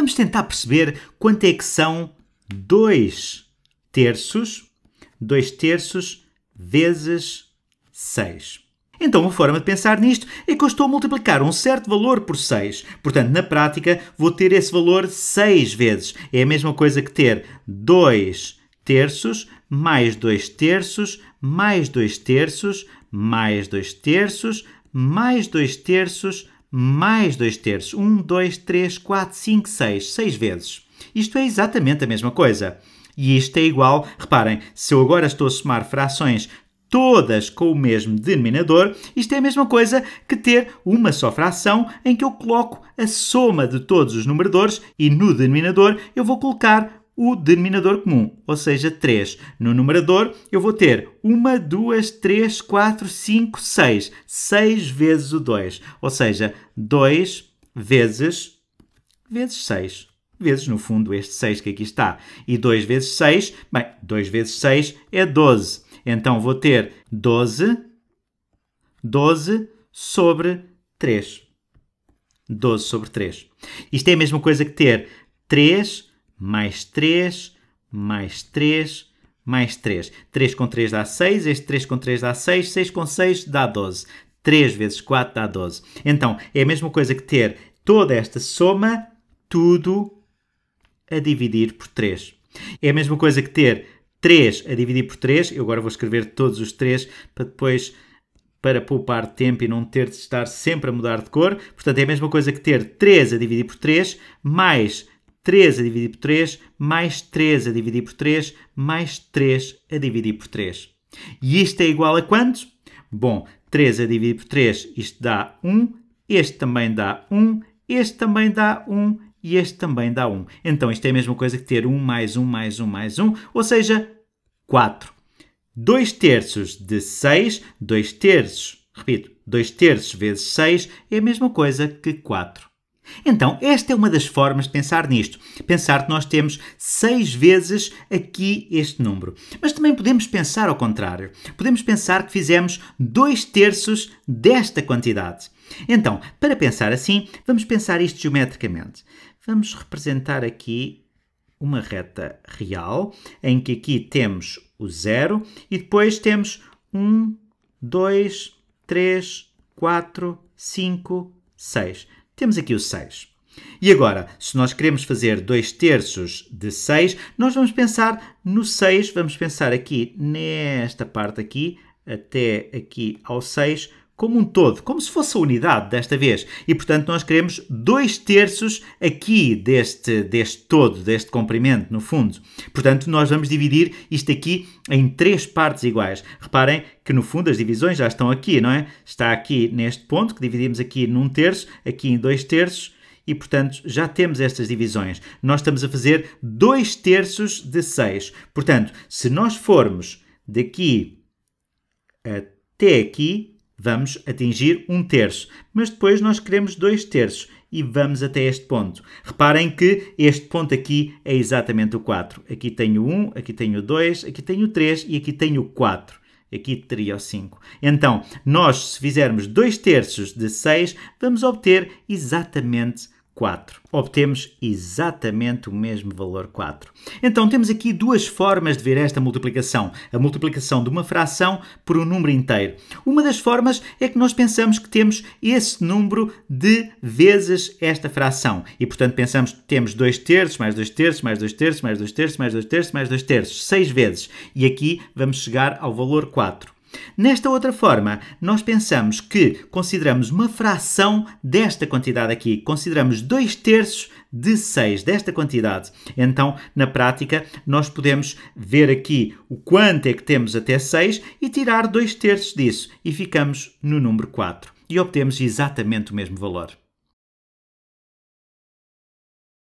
Vamos tentar perceber quanto é que são 2 terços, 2 terços vezes 6. Então, uma forma de pensar nisto é que eu estou a multiplicar um certo valor por 6. Portanto, na prática, vou ter esse valor 6 vezes. É a mesma coisa que ter 2 terços mais 2 terços mais 2 terços mais 2 terços mais 2 terços mais 2 terços. 1, 2, 3, 4, 5, 6. 6 vezes. Isto é exatamente a mesma coisa. E isto é igual, reparem, se eu agora estou a somar frações todas com o mesmo denominador, isto é a mesma coisa que ter uma só fração em que eu coloco a soma de todos os numeradores e no denominador eu vou colocar o denominador comum, ou seja, 3. No numerador, eu vou ter 1, 2, 3, 4, 5, 6. 6 vezes o 2, ou seja, 2 vezes, vezes 6 vezes, no fundo, este 6 que aqui está. E 2 vezes 6, bem, 2 vezes 6 é 12. Então vou ter 12, 12 sobre 3. 12 sobre 3. Isto é a mesma coisa que ter 3 mais 3, mais 3, mais 3. 3 com 3 dá 6, este 3 com 3 dá 6, 6 com 6 dá 12. 3 vezes 4 dá 12. Então, é a mesma coisa que ter toda esta soma, tudo a dividir por 3. É a mesma coisa que ter 3 a dividir por 3. Eu agora vou escrever todos os 3 para depois para poupar tempo e não ter de estar sempre a mudar de cor. Portanto, é a mesma coisa que ter 3 a dividir por 3 mais 3 a dividir por 3, mais 3 a dividir por 3, mais 3 a dividir por 3. E isto é igual a quantos? Bom, 3 a dividir por 3, isto dá 1, este também dá 1, este também dá 1 e este também dá 1. Então isto é a mesma coisa que ter 1 mais 1 mais 1 mais 1, ou seja, 4. 2 terços de 6, 2 terços, repito, 2 terços vezes 6 é a mesma coisa que 4. Então, esta é uma das formas de pensar nisto. Pensar que nós temos 6 vezes aqui este número. Mas também podemos pensar ao contrário. Podemos pensar que fizemos 2 terços desta quantidade. Então, para pensar assim, vamos pensar isto geometricamente. Vamos representar aqui uma reta real, em que aqui temos o zero e depois temos 1, 2, 3, 4, 5, 6. Temos aqui o 6. E agora, se nós queremos fazer 2 terços de 6, nós vamos pensar no 6, vamos pensar aqui nesta parte aqui, até aqui ao 6, como um todo, como se fosse a unidade desta vez. E portanto nós queremos dois terços aqui deste, deste todo, deste comprimento, no fundo. Portanto, nós vamos dividir isto aqui em três partes iguais. Reparem que no fundo as divisões já estão aqui, não é? Está aqui neste ponto, que dividimos aqui num terço, aqui em dois terços e, portanto, já temos estas divisões. Nós estamos a fazer 2 terços de 6. Portanto, se nós formos daqui até aqui, Vamos atingir um terço, mas depois nós queremos dois terços e vamos até este ponto. Reparem que este ponto aqui é exatamente o 4. Aqui tenho 1, aqui tenho 2, aqui tenho 3 e aqui tenho 4 aqui teria o 5. Então, nós, se fizermos 2 terços de 6, vamos obter exatamente 4. Obtemos exatamente o mesmo valor 4. Então temos aqui duas formas de ver esta multiplicação: a multiplicação de uma fração por um número inteiro. Uma das formas é que nós pensamos que temos esse número de vezes esta fração. E portanto pensamos que temos 2 terços, mais 2 terços, mais 2 terços, mais 2 terços, mais 2 terços, mais 2 terços, 6 vezes. E aqui vamos chegar ao valor 4. Nesta outra forma, nós pensamos que consideramos uma fração desta quantidade aqui, consideramos 2 terços de 6 desta quantidade. Então, na prática, nós podemos ver aqui o quanto é que temos até 6 e tirar 2 terços disso e ficamos no número 4 e obtemos exatamente o mesmo valor.